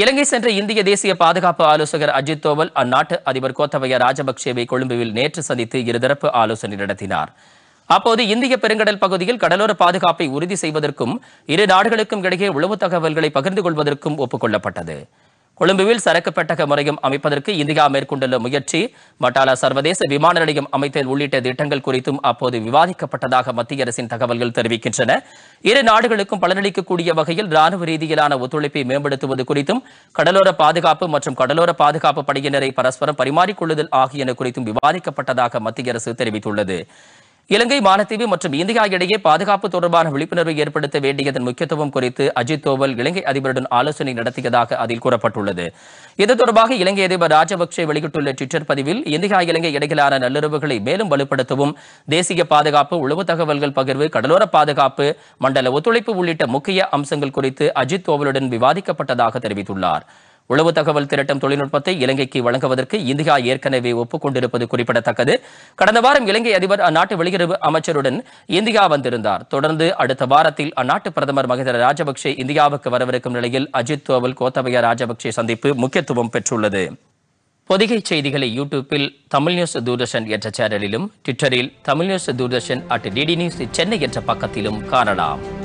இலங்கை சென்ற இந்திய தேசிய பாதுகாப்பு ஆலோசகர் அஜித் தோவல் அந்நாட்டு அதிபர் கோத்தபய ராஜபக்சேவை கொழும்புவில் நேற்று சந்தித்து இருதரப்பு ஆலோசனை நடத்தினார் அப்போது இந்திய பெருங்கடல் பகுதியில் கடலோர பாதுகாப்பை உறுதி செய்வதற்கும் இரு நாடுகளுக்கும் இடையே உளவு தகவல்களை பகிர்ந்து கொள்வதற்கும் ஒப்புக்கொள்ளப்பட்டது கொழும்புவில் சரக்கு பெட்டக முறையும் அமைப்பதற்கு இந்தியா மேற்கொண்டுள்ள முயற்சி மட்டாலா சர்வதேச விமான நிலையம் அமைத்தல் உள்ளிட்ட திட்டங்கள் குறித்தும் அப்போது விவாதிக்கப்பட்டதாக மத்திய அரசின் தகவல்கள் தெரிவிக்கின்றன இரு நாடுகளுக்கும் பலனளிக்கக்கூடிய வகையில் ராணுவ ரீதியிலான ஒத்துழைப்பை மேம்படுத்துவது குறித்தும் கடலோர பாதுகாப்பு மற்றும் கடலோர பாதுகாப்பு படையினரை பரஸ்பரம் பரிமாறிக்கொள்ளுதல் ஆகியன குறித்தும் விவாதிக்கப்பட்டதாக மத்திய அரசு தெரிவித்துள்ளது இலங்கை மாலத்தீவு மற்றும் இந்தியா இடையே பாதுகாப்பு தொடர்பான விழிப்புணர்வை ஏற்படுத்த வேண்டியதன் முக்கியத்துவம் குறித்து அஜித் தோவல் இலங்கை அதிபருடன் ஆலோசனை நடத்தியதாக அதில் கூறப்பட்டுள்ளது இது தொடர்பாக இலங்கை அதிபர் ராஜபக்சே வெளியிட்டுள்ள ட்விட்டர் பதிவில் இந்தியா இலங்கை இடையிலான நல்லுறவுகளை மேலும் வலுப்படுத்தவும் தேசிய பாதுகாப்பு உளவு தகவல்கள் பகிர்வு கடலோர பாதுகாப்பு மண்டல ஒத்துழைப்பு உள்ளிட்ட முக்கிய அம்சங்கள் குறித்து அஜித் தோவலுடன் விவாதிக்கப்பட்டதாக தெரிவித்துள்ளாா் உளவு தகவல் திரட்டும் தொழில்நுட்பத்தை இலங்கைக்கு வழங்குவதற்கு இந்தியா ஏற்கனவே ஒப்புக் கொண்டிருப்பது குறிப்பிடத்தக்கது கடந்த வாரம் இலங்கை அதிபர் அந்நாட்டு வெளியுறவு அமைச்சருடன் இந்தியா வந்திருந்தார் தொடர்ந்து அடுத்த வாரத்தில் அந்நாட்டு பிரதமர் மகிந்த ராஜபக்சே இந்தியாவுக்கு வரவிருக்கும் நிலையில் அஜித் தோவல் கோத்தபய ராஜபக்சே சந்திப்பு முக்கியத்துவம் பெற்றுள்ளது பொதிகை செய்திகளை யூடியூப்பில் தமிழ் நியூஸ் தூர்தர்ஷன் என்ற சேனலிலும் ட்விட்டரில் Tamil news Doordarshan at DD news Chennai என்ற பக்கத்திலும் காணலாம்